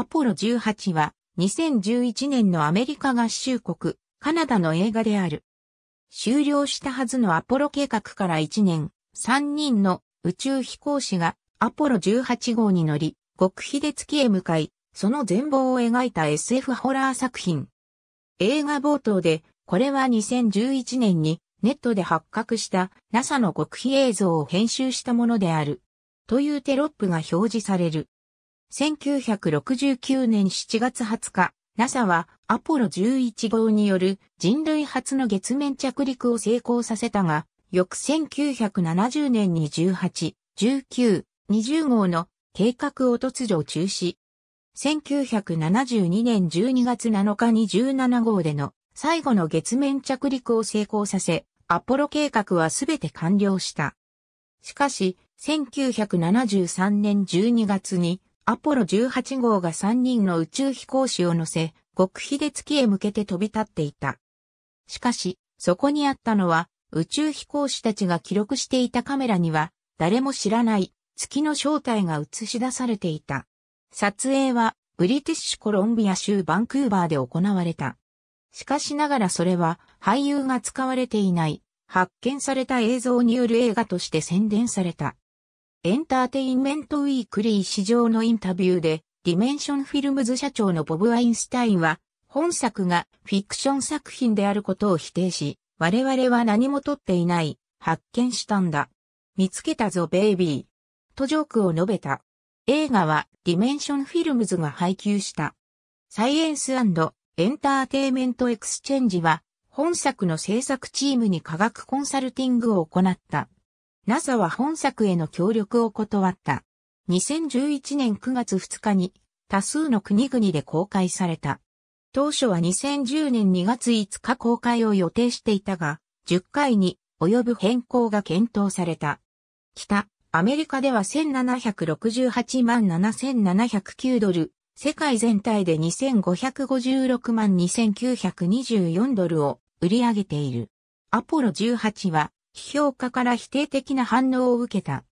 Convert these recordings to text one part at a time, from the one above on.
アポロ18は2011年のアメリカ合衆国、カナダの映画である。終了したはずのアポロ計画から1年、3人の宇宙飛行士がアポロ18号に乗り、極秘で月へ向かい、その全貌を描いた SF ホラー作品。映画冒頭で、これは2011年にネットで発覚した NASA の極秘映像を編集したものである。というテロップが表示される。1969年7月20日、NASA はアポロ11号による人類初の月面着陸を成功させたが、翌1970年に18、19、20号の計画を突如中止。1972年12月7日に17号での最後の月面着陸を成功させ、アポロ計画はすべて完了した。しかし、1973年12月にアポロ18号が3人の宇宙飛行士を乗せ、極秘で月へ向けて飛び立っていた。しかし、そこにあったのは、宇宙飛行士たちが記録していたカメラには、誰も知らない月の正体が映し出されていた。撮影は、ブリティッシュコロンビア州バンクーバーで行われた。しかしながらそれは、俳優が使われていない、発見された映像による映画として宣伝された。エンターテインメントウィークリー市場のインタビューで、ディメンションフィルムズ社長のボブ・アインスタインは、本作がフィクション作品であることを否定し、我々は何も撮っていない、発見したんだ。見つけたぞベイビー。とジョークを述べた。映画はディメンションフィルムズが配給した。サイエンスエンターテイメントエクスチェンジは本作の制作チームに科学コンサルティングを行った。NASA は本作への協力を断った。2011年9月2日に多数の国々で公開された。当初は2010年2月5日公開を予定していたが、10回に及ぶ変更が検討された。北、アメリカでは1768万7709ドル、世界全体で2556万2924ドルを売り上げている。アポロ18は批評家から否定的な反応を受けた。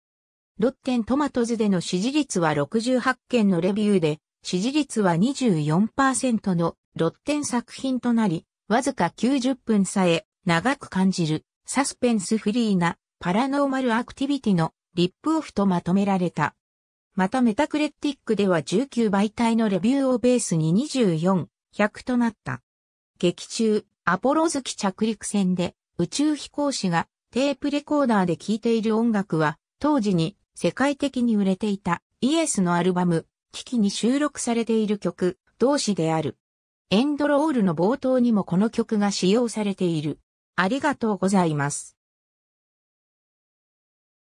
ロッテントマトズでの支持率は68件のレビューで、支持率は24%のロッテン作品となり、わずか90分さえ長く感じるサスペンスフリーなパラノーマルアクティビティのリップオフとまとめられた。またメタクレティックでは19媒体のレビューをベースに24、100となった。劇中、アポロ月着陸船で宇宙飛行士がテープレコーダーで聴いている音楽は、当時に世界的に売れていたイエスのアルバム、機キに収録されている曲、同士である。エンドロールの冒頭にもこの曲が使用されている。ありがとうございます。